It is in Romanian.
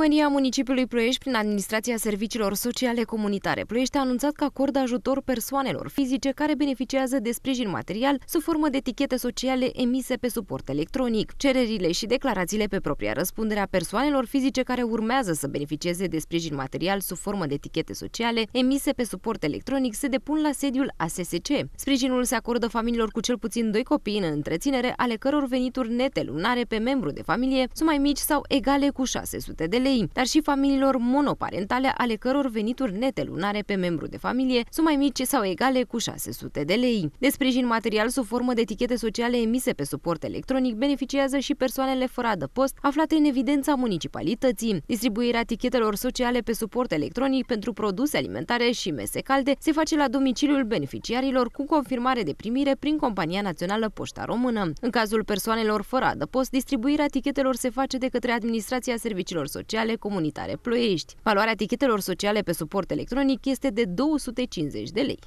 Primăria municipiului Ploiești, prin Administrația Serviciilor Sociale Comunitare Ploiești, a anunțat că acordă ajutor persoanelor fizice care beneficiază de sprijin material sub formă de etichete sociale emise pe suport electronic. Cererile și declarațiile pe propria răspundere a persoanelor fizice care urmează să beneficieze de sprijin material sub formă de etichete sociale emise pe suport electronic se depun la sediul ASSC. Sprijinul se acordă familiilor cu cel puțin doi copii în întreținere, ale căror venituri nete lunare pe membru de familie sunt mai mici sau egale cu 600 de lei lei, dar și familiilor monoparentale ale căror venituri nete lunare pe membru de familie sunt mai mici sau egale cu 600 de lei. De sprijin material sub formă de etichete sociale emise pe suport electronic beneficiază și persoanele fără adăpost aflate în evidența municipalității. Distribuirea etichetelor sociale pe suport electronic pentru produse alimentare și mese calde se face la domiciliul beneficiarilor cu confirmare de primire prin Compania Națională Poșta Română. În cazul persoanelor fără adăpost, distribuirea etichetelor se face de către Administrația Serviciilor Sociale sociale comunitare ploiești. Valoarea tichetelor sociale pe suport electronic este de 250 de lei.